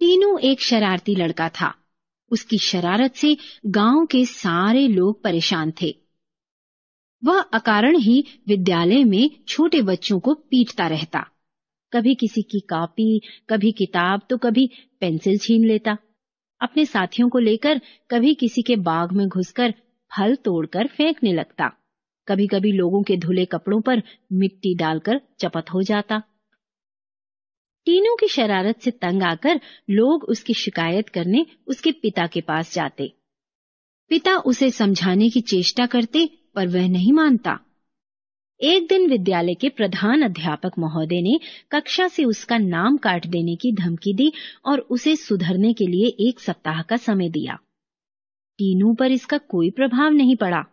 तीनों एक शरारती लड़का था उसकी शरारत से गांव के सारे लोग परेशान थे वह अकारण ही विद्यालय में छोटे बच्चों को पीटता रहता कभी किसी की कॉपी कभी किताब तो कभी पेंसिल छीन लेता अपने साथियों को लेकर कभी किसी के बाग में घुसकर फल तोड़कर फेंकने लगता कभी कभी लोगों के धुले कपड़ों पर मिट्टी डालकर चपत हो जाता टीनू की शरारत से तंग आकर लोग उसकी शिकायत करने उसके पिता के पास जाते पिता उसे समझाने की चेष्टा करते पर वह नहीं मानता एक दिन विद्यालय के प्रधान अध्यापक महोदय ने कक्षा से उसका नाम काट देने की धमकी दी और उसे सुधरने के लिए एक सप्ताह का समय दिया टीनू पर इसका कोई प्रभाव नहीं पड़ा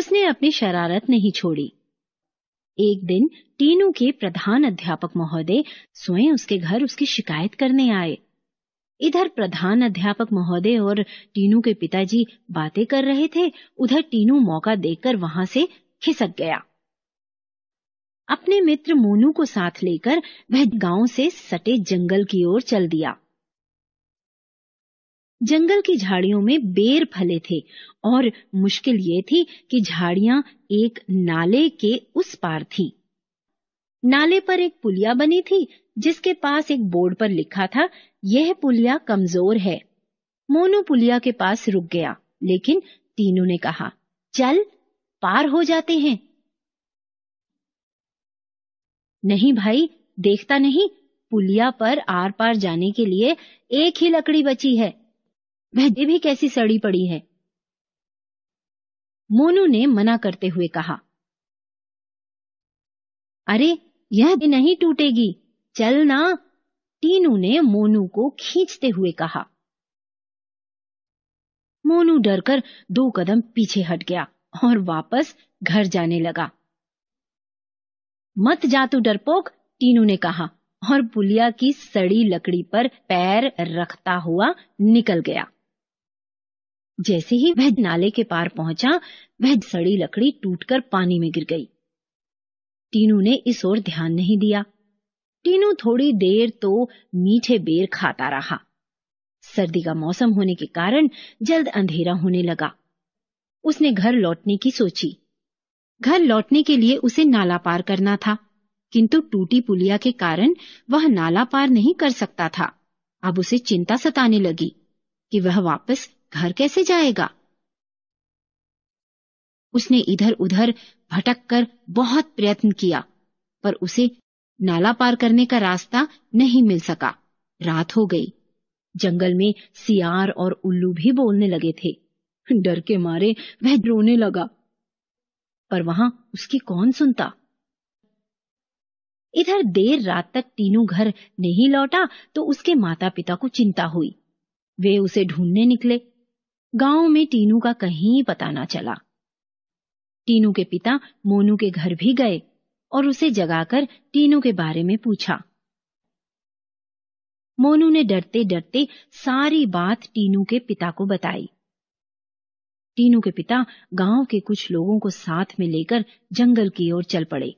उसने अपनी शरारत नहीं छोड़ी एक दिन टीनू के प्रधान अध्यापक महोदय स्वयं उसके घर उसकी शिकायत करने आए इधर प्रधान अध्यापक महोदय और टीनू के पिताजी बातें कर रहे थे उधर टीनू मौका देखकर वहां से खिसक गया अपने मित्र मोनू को साथ लेकर वह गांव से सटे जंगल की ओर चल दिया जंगल की झाड़ियों में बेर फले थे और मुश्किल ये थी कि झाड़ियां एक नाले के उस पार थी नाले पर एक पुलिया बनी थी जिसके पास एक बोर्ड पर लिखा था यह पुलिया कमजोर है मोनू पुलिया के पास रुक गया लेकिन तीनू ने कहा चल पार हो जाते हैं नहीं भाई देखता नहीं पुलिया पर आर पार जाने के लिए एक ही लकड़ी बची है वह भी कैसी सड़ी पड़ी है मोनू ने मना करते हुए कहा अरे यह नहीं टूटेगी चल ना टीनू ने मोनू को खींचते हुए कहा मोनू डरकर दो कदम पीछे हट गया और वापस घर जाने लगा मत जा तू डरपोक टीनू ने कहा और पुलिया की सड़ी लकड़ी पर पैर रखता हुआ निकल गया जैसे ही वह नाले के पार पहुंचा वह सड़ी लकड़ी टूटकर पानी में गिर गई टीनू ने इस ओर ध्यान नहीं दिया टीनू थोड़ी देर तो मीठे बेर खाता रहा सर्दी का मौसम होने के कारण जल्द अंधेरा होने लगा उसने घर लौटने की सोची घर लौटने के लिए उसे नाला पार करना था किंतु टूटी पुलिया के कारण वह नाला पार नहीं कर सकता था अब उसे चिंता सताने लगी कि वह वापस घर कैसे जाएगा उसने इधर उधर भटक कर बहुत प्रयत्न किया पर उसे नाला पार करने का रास्ता नहीं मिल सका रात हो गई जंगल में सियार और उल्लू भी बोलने लगे थे डर के मारे वह रोने लगा पर वहां उसकी कौन सुनता इधर देर रात तक तीनू घर नहीं लौटा तो उसके माता पिता को चिंता हुई वे उसे ढूंढने निकले गांव में टीनू का कहीं पता ना चला टीनू के पिता मोनू के घर भी गए और उसे जगाकर टीनू के बारे में पूछा मोनू ने डरते डरते सारी बात टीनू के पिता को बताई टीनू के पिता गांव के कुछ लोगों को साथ में लेकर जंगल की ओर चल पड़े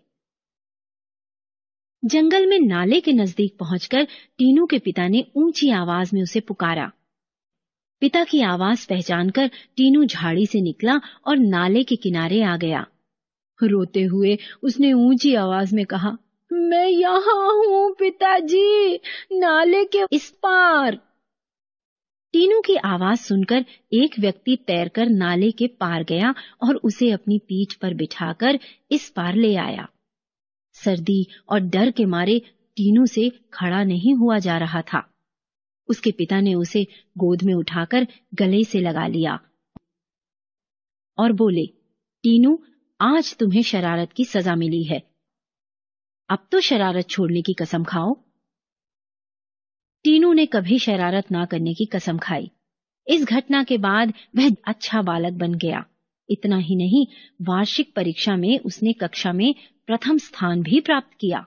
जंगल में नाले के नजदीक पहुंचकर टीनू के पिता ने ऊंची आवाज में उसे पुकारा पिता की आवाज पहचानकर तीनू झाड़ी से निकला और नाले के किनारे आ गया रोते हुए उसने ऊंची आवाज में कहा मैं यहाँ हूँ पिताजी नाले के इस पार टीनू की आवाज सुनकर एक व्यक्ति तैरकर नाले के पार गया और उसे अपनी पीठ पर बिठाकर इस पार ले आया सर्दी और डर के मारे टीनू से खड़ा नहीं हुआ जा रहा था उसके पिता ने उसे गोद में उठाकर गले से लगा लिया और बोले टीनू आज तुम्हें शरारत की सजा मिली है अब तो शरारत छोड़ने की कसम खाओ टीनू ने कभी शरारत ना करने की कसम खाई इस घटना के बाद वह अच्छा बालक बन गया इतना ही नहीं वार्षिक परीक्षा में उसने कक्षा में प्रथम स्थान भी प्राप्त किया